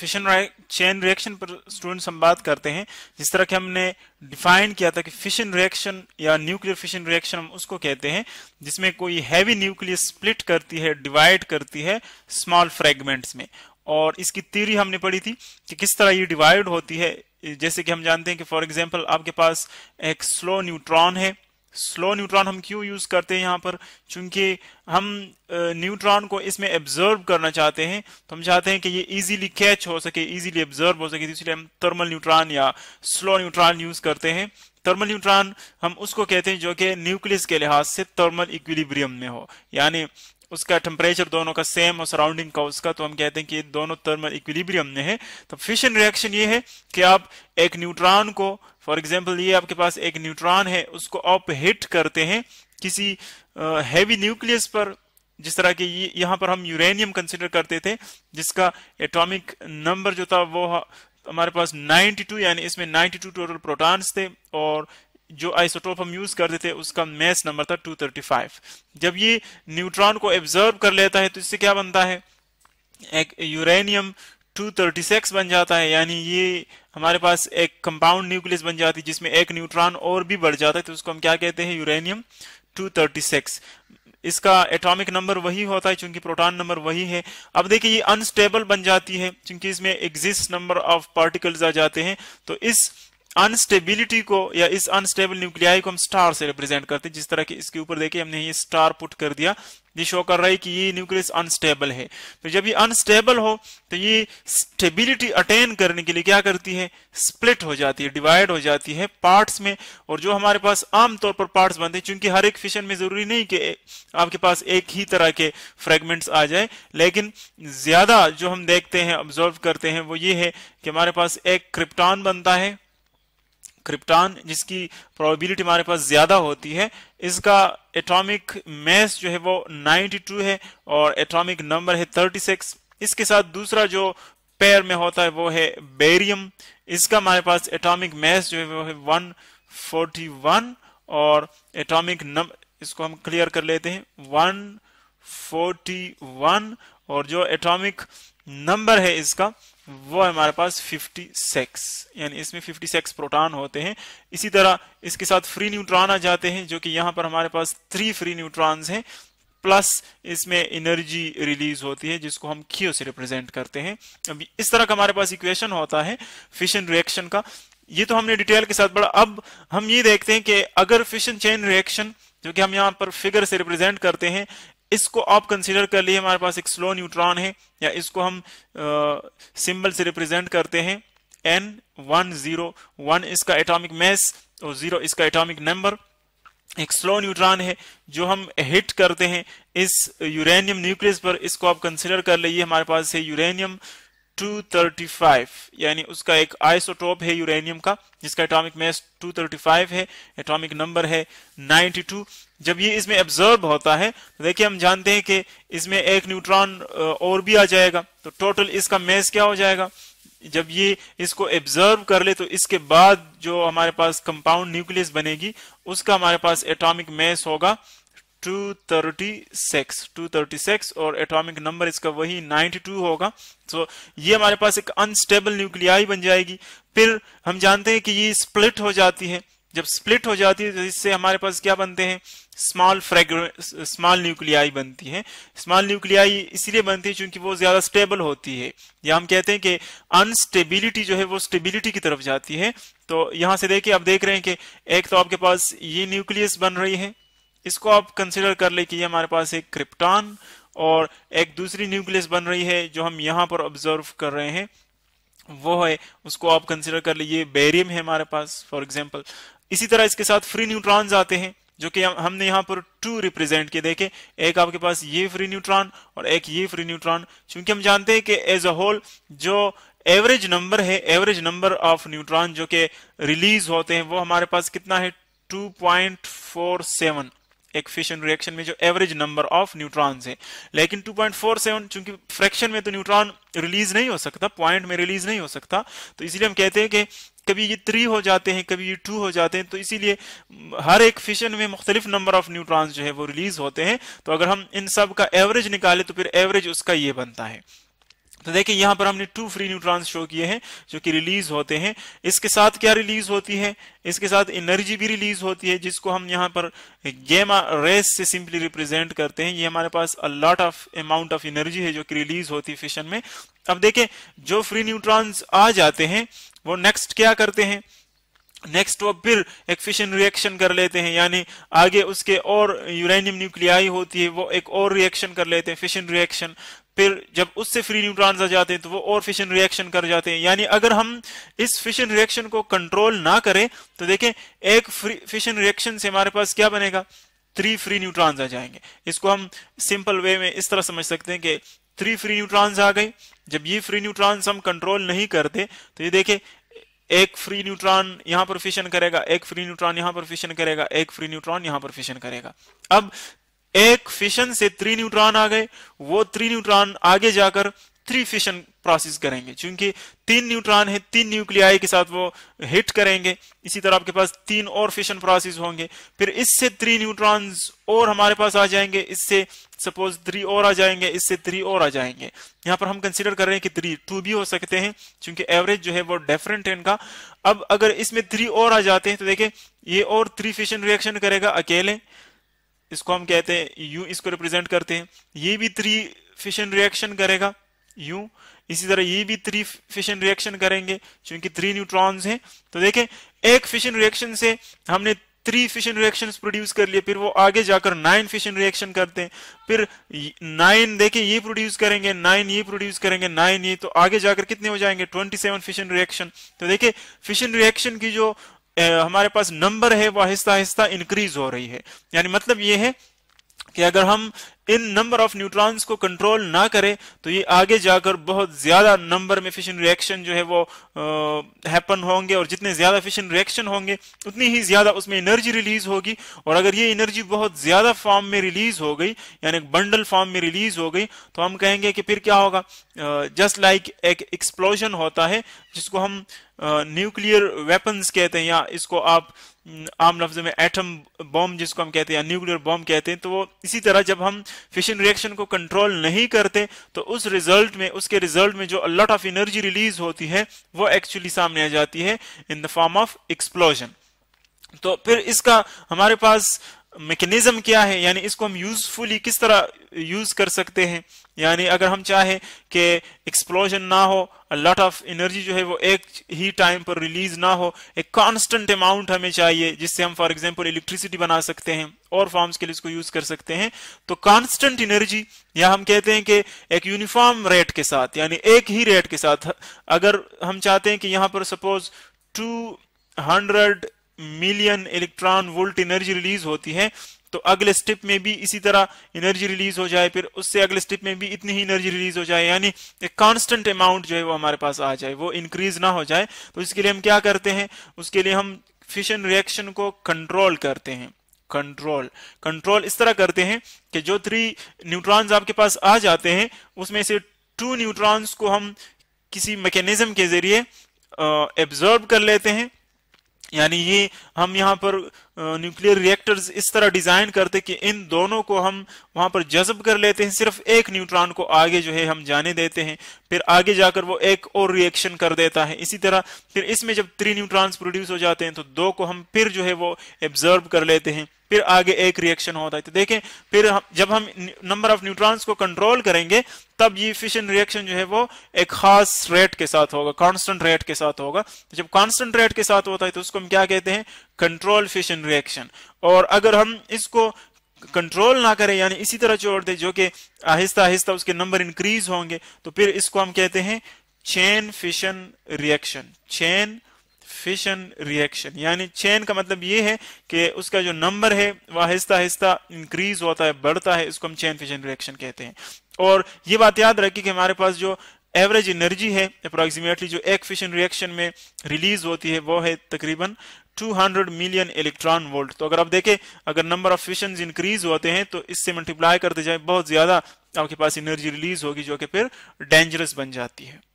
fission chain reaction पर students हम बात करते हैं जिस तरह के हमने डिफाइन किया था कि फिशन रिएक्शन या न्यूक्लियर फिशन रिएक्शन हम उसको कहते हैं जिसमें कोई हैवी न्यूक्लियर स्प्लिट करती है डिवाइड करती है स्मॉल फ्रेगमेंट्स में और इसकी थीरी हमने पढ़ी थी कि किस तरह ये डिवाइड होती है जैसे कि हम जानते हैं कि फॉर एग्जाम्पल आपके पास एक स्लो न्यूट्रॉन है स्लो न्यूट्रॉन हम क्यों यूज करते हैं यहाँ पर चूंकि हम न्यूट्रॉन को इसमें एब्जर्व करना चाहते हैं तो हम चाहते हैं कि ये इजीली कैच हो सके इजीली एब्जर्व हो सके तो इसलिए हम थर्मल न्यूट्रॉन या स्लो न्यूट्रॉन यूज करते हैं थर्मल न्यूट्रॉन हम उसको कहते हैं जो कि न्यूक्लियस के लिहाज से थर्मल इक्विलिब्रियम में हो यानी उसका टेम्परेचर दोनों का सेम और सराउंडिंग का उसका तो हम कहते हैं कि दोनों थर्मल इक्विलिब्रियम में है तो फिशन रिएक्शन ये है कि आप एक न्यूट्रॉन को फॉर एग्जाम्पल ये आपके पास एक न्यूट्रॉन है उसको आप हिट करते हैं किसी हैवी uh, न्यूक्लियस पर जिस तरह के यहाँ पर हम यूरेनियम कंसिडर करते थे जिसका एटॉमिक नंबर जो था वो हमारे पास 92 यानी इसमें 92 टोटल प्रोटॉन्स थे और जो आइसोटोप हम यूज कर देते हैं उसका मैस नंबर था 235 जब ये न्यूट्रॉन को एब्जर्व कर लेता है तो इससे क्या बनता है एक यूरेनियम 236 बन जाता है यानी ये हमारे पास एक कंपाउंड न्यूक्लियस बन जाती है जिसमें एक न्यूट्रॉन और भी बढ़ जाता है तो उसको हम क्या कहते हैं यूरेनियम 236 इसका एटॉमिक नंबर वही होता है चूंकि प्रोटॉन नंबर वही है अब देखिए ये अनस्टेबल बन जाती है चूंकि इसमें एग्जिस्ट नंबर ऑफ पार्टिकल्स आ जाते हैं तो इस अनस्टेबिलिटी को या इस अनस्टेबल न्यूक्लियाई को हम स्टार से रिप्रेजेंट करते हैं जिस तरह के इसके ऊपर देखिए हमने ये स्टार पुट कर दिया ये शो कर रहा है कि ये न्यूक्लियस अनस्टेबल है तो जब ये अनस्टेबल हो तो ये स्टेबिलिटी अटेन करने के लिए क्या करती है स्प्लिट हो जाती है डिवाइड हो जाती है पार्ट्स में और जो हमारे पास आमतौर पर पार्ट्स बनते हैं चूंकि हर एक फिशन में जरूरी नहीं कि आपके पास एक ही तरह के फ्रेगमेंट्स आ जाए लेकिन ज्यादा जो हम देखते हैं ऑब्जर्व करते हैं वो ये है कि हमारे पास एक क्रिप्टॉन बनता है क्रिप्टान जिसकी प्रोबेबिलिटी हमारे पास ज़्यादा होती है इसका एटॉमिक मैस जो है वो 92 है और एटॉमिक नंबर है 36 इसके साथ दूसरा जो पेयर में होता है वो है बेरियम इसका हमारे पास एटॉमिक मैस जो है वो है 141 और एटॉमिक नंबर इसको हम क्लियर कर लेते हैं 141 और जो एटॉमिक नंबर है इसका वो हमारे पास 56 यानी इसमें 56 प्रोटॉन होते हैं इसी तरह इसके साथ फ्री न्यूट्रॉन आ जाते हैं जो कि यहाँ पर हमारे पास थ्री फ्री न्यूट्रॉन्स हैं प्लस इसमें एनर्जी रिलीज होती है जिसको हम खीओ से रिप्रेजेंट करते हैं अब इस तरह का हमारे पास इक्वेशन होता है फिशन रिएक्शन का ये तो हमने डिटेल के साथ पढ़ा अब हम ये देखते हैं कि अगर फिशन चेन रिएक्शन जो कि हम यहाँ पर फिगर से रिप्रेजेंट करते हैं इसको आप कंसीडर कर लिए हमारे पास एक स्लो न्यूट्रॉन है या इसको हम सिंबल से रिप्रेजेंट करते हैं एन वन जीरो वन इसका एटॉमिक मैस और जीरो इसका एटॉमिक नंबर एक स्लो न्यूट्रॉन है जो हम हिट करते हैं इस यूरेनियम न्यूक्लियस पर इसको आप कंसीडर कर लीजिए हमारे पास है यूरेनियम 235 यानी उसका एक आइसोटोप है यूरेनियम का जिसका एटॉमिक मैस 235 है एटॉमिक नंबर है 92 जब ये इसमें ऑब्जर्व होता है तो देखिए हम जानते हैं कि इसमें एक न्यूट्रॉन और भी आ जाएगा तो टोटल इसका मैस क्या हो जाएगा जब ये इसको ऑब्जर्व कर ले तो इसके बाद जो हमारे पास कंपाउंड न्यूक्लियस बनेगी उसका हमारे पास एटॉमिक मैस होगा 236 236 और एटॉमिक नंबर इसका वही 92 होगा सो so, ये हमारे पास एक अनस्टेबल न्यूक्लियाई बन जाएगी फिर हम जानते हैं कि ये स्प्लिट हो जाती है जब स्प्लिट हो जाती है तो इससे हमारे पास क्या बनते हैं स्मॉल स्मॉल न्यूक्लियाई बनती है स्मॉल न्यूक्लियाई इसलिए बनती है क्योंकि वो ज्यादा स्टेबल होती है या हम कहते हैं कि अनस्टेबिलिटी जो है वो स्टेबिलिटी की तरफ जाती है तो यहां से देखिए आप देख रहे हैं कि एक तो आपके पास ये न्यूक्लियस बन रही है इसको आप कंसिडर कर ले कि हमारे पास एक क्रिप्टॉन और एक दूसरी न्यूक्लियस बन रही है जो हम यहाँ पर ऑब्जर्व कर रहे हैं वो है उसको आप कंसिडर कर लीजिए बेरियम है हमारे पास फॉर एग्जाम्पल इसी तरह इसके साथ फ्री न्यूट्रॉन्स आते हैं जो कि हमने यहाँ पर टू रिप्रेजेंट किए देखे एक आपके पास ये फ्री न्यूट्रॉन और एक ये फ्री न्यूट्रॉन क्योंकि हम जानते हैं कि एज अ होल जो एवरेज नंबर है एवरेज नंबर ऑफ न्यूट्रॉन जो कि रिलीज होते हैं वो हमारे पास कितना है टू पॉइंट फोर सेवन एक फिशन रिएक्शन में जो एवरेज नंबर ऑफ न्यूट्रॉन्स है लेकिन 2.47 चूंकि फ्रैक्शन में तो न्यूट्रॉन रिलीज नहीं हो सकता पॉइंट में रिलीज नहीं हो सकता तो इसलिए हम कहते हैं कि कभी ये थ्री हो जाते हैं कभी ये टू हो जाते हैं तो इसीलिए हर एक फिशन में मुख्तलिफ नंबर ऑफ न्यूट्रॉन्स जो है वो रिलीज होते हैं तो अगर हम इन सब का एवरेज निकालें तो फिर एवरेज उसका ये बनता है तो देखिए यहां पर हमने टू फ्री न्यूट्रॉन्स शो किए हैं जो कि रिलीज होते हैं इसके साथ क्या रिलीज होती है इसके साथ एनर्जी भी रिलीज होती है जिसको हम यहां पर गेमा रेस से सिंपली रिप्रेजेंट करते हैं ये हमारे पास a lot of amount of energy है जो कि रिलीज होती है फिशन में अब देखिए जो फ्री न्यूट्रॉन्स आ जाते हैं वो नेक्स्ट क्या करते हैं नेक्स्ट वो फिर एक फिशन रिएक्शन कर लेते हैं यानी आगे उसके और यूरेनियम न्यूक्लियाई होती है वो एक और रिएक्शन कर लेते हैं फिशन रिएक्शन फिर जब उससे फ्री न्यूट्रॉन्स आ जाते हैं तो वो और फिशन रिएक्शन कर जाते हैं यानी अगर हम इस फिशन रिएक्शन को कंट्रोल ना करें तो देखें एक फिशन रिएक्शन से हमारे पास क्या बनेगा थ्री फ्री न्यूट्रॉन्स आ जाएंगे इसको हम सिंपल वे में इस तरह समझ सकते हैं कि थ्री फ्री न्यूट्रॉन्स आ गए जब ये फ्री न्यूट्रॉन्स हम कंट्रोल नहीं करते तो ये देखें एक फ्री न्यूट्रॉन यहां पर फिशन करेगा एक फ्री न्यूट्रॉन यहां पर फिशन करेगा एक फ्री न्यूट्रॉन यहां पर फिशन करेगा अब एक फिशन से थ्री न्यूट्रॉन आ गए वो थ्री न्यूट्रॉन आगे जाकर थ्री फिशन प्रोसेस करेंगे क्योंकि तीन न्यूट्रॉन है तीन न्यूक्लियाई के साथ वो हिट करेंगे इसी तरह आपके पास तीन और फिशन प्रोसेस होंगे फिर इससे थ्री न्यूट्रॉन्स और हमारे पास आ जाएंगे इससे सपोज थ्री और आ जाएंगे इससे थ्री और आ जाएंगे यहाँ पर हम कंसिडर कर रहे हैं कि थ्री टू भी हो सकते हैं क्योंकि एवरेज जो है वो डिफरेंट है इनका अब अगर इसमें थ्री और आ जाते हैं तो देखे ये और थ्री फिशन रिएक्शन करेगा अकेले इसको हम कहते हैं यू इसको रिप्रेजेंट करते हैं ये भी थ्री फिशन रिएक्शन करेगा यू इसी तरह ये भी थ्री फिशन रिएक्शन करेंगे क्योंकि थ्री न्यूट्रॉन्स हैं तो देखें एक फिशन रिएक्शन से हमने थ्री फिशन रिएक्शन प्रोड्यूस कर लिए फिर वो आगे जाकर नाइन फिशन रिएक्शन करते हैं फिर नाइन देखें ये प्रोड्यूस करेंगे नाइन ये प्रोड्यूस करेंगे नाइन ये तो आगे जाकर कितने हो जाएंगे ट्वेंटी सेवन फिशन रिएक्शन तो देखिए फिशन रिएक्शन की जो ए, हमारे पास नंबर है वो आहिस्ता आहिस्ता इंक्रीज हो रही है यानी मतलब ये है कि अगर हम इन नंबर ऑफ न्यूट्रॉन्स को कंट्रोल ना करें तो ये आगे जाकर बहुत ज्यादा नंबर में फिशन रिएक्शन जो है वो हैपन होंगे और जितने ज्यादा फिशन रिएक्शन होंगे उतनी ही ज्यादा उसमें एनर्जी रिलीज होगी और अगर ये एनर्जी बहुत ज्यादा फॉर्म में रिलीज हो गई यानी बंडल फॉर्म में रिलीज हो गई तो हम कहेंगे कि फिर क्या होगा जस्ट लाइक like एक एक्सप्लोजन होता है जिसको हम न्यूक्लियर वेपन्स कहते हैं या इसको आप आम लफ्ज में एटम बॉम्ब जिसको हम कहते हैं या न्यूक्लियर बॉम्ब कहते हैं तो वो इसी तरह जब हम फिशन रिएक्शन को कंट्रोल नहीं करते तो उस रिजल्ट में उसके रिजल्ट में जो अलॉट ऑफ एनर्जी रिलीज होती है वो एक्चुअली सामने आ जाती है in the form of explosion तो फिर इसका हमारे पास मेकेनिज्म क्या है यानी इसको हम यूजफुली किस तरह यूज कर सकते हैं यानी अगर हम चाहें कि एक्सप्लोजन ना हो लॉट ऑफ एनर्जी जो है वो एक ही टाइम पर रिलीज ना हो एक कांस्टेंट अमाउंट हमें चाहिए जिससे हम फॉर एग्जांपल इलेक्ट्रिसिटी बना सकते हैं और फॉर्म्स के लिए इसको यूज कर सकते हैं तो कांस्टेंट एनर्जी या हम कहते हैं कि एक यूनिफॉर्म रेट के साथ यानी एक ही रेट के साथ अगर हम चाहते हैं कि यहाँ पर suppose two million electron volt energy release होती है तो अगले स्टेप में भी इसी तरह एनर्जी रिलीज हो जाए फिर उससे अगले स्टेप में भी इतनी ही एनर्जी रिलीज हो जाए यानी एक कांस्टेंट अमाउंट जो है वो हमारे पास आ जाए वो इंक्रीज ना हो जाए तो इसके लिए हम क्या करते हैं उसके लिए हम फिशन रिएक्शन को कंट्रोल करते हैं कंट्रोल कंट्रोल इस तरह करते हैं कि जो थ्री न्यूट्रॉन्स आपके पास आ जाते हैं उसमें से टू न्यूट्रॉन्स को हम किसी मैकेनिज्म के जरिए एब्जॉर्ब कर लेते हैं यानी ये हम यहाँ पर न्यूक्लियर रिएक्टर्स इस तरह डिजाइन करते कि इन दोनों को हम वहां पर जज्ब कर लेते हैं सिर्फ एक न्यूट्रॉन को आगे जो है हम जाने देते हैं फिर आगे जाकर वो एक और रिएक्शन कर देता है इसी तरह फिर इसमें जब थ्री न्यूट्रॉन्स प्रोड्यूस हो जाते हैं तो दो को हम फिर जो है वो एब्जर्व कर लेते हैं फिर आगे एक रिएक्शन होता है तो देखें फिर हम, जब हम नंबर ऑफ न्यूट्रॉन्स को कंट्रोल करेंगे तब ये फिशन रिएक्शन जो है वो एक खास रेट के साथ होगा कांस्टेंट रेट के साथ होगा तो जब कांस्टेंट रेट के साथ होता है तो उसको हम क्या कहते हैं कंट्रोल फिशन रिएक्शन और अगर हम इसको कंट्रोल ना करें यानी इसी तरह छोड़ दे जो कि आहिस्ता आहिस्ता उसके नंबर इंक्रीज होंगे तो फिर इसको हम कहते हैं chain fission reaction chain fission reaction यानी चेन का मतलब ये है कि उसका जो नंबर है वह आहिस्ता आहिस्ता इंक्रीज होता है बढ़ता है इसको हम चेन फिशन रिएक्शन कहते हैं और ये बात याद रखिए कि हमारे पास जो एवरेज एनर्जी है अप्रोक्सीमेटली जो एक फिशन रिएक्शन में रिलीज होती है वो है तकरीबन 200 मिलियन इलेक्ट्रॉन वोल्ट तो अगर आप देखें अगर नंबर ऑफ फिशन इंक्रीज होते हैं तो इससे मल्टीप्लाई करते जाए बहुत ज्यादा आपके पास एनर्जी रिलीज होगी जो कि फिर डेंजरस बन जाती है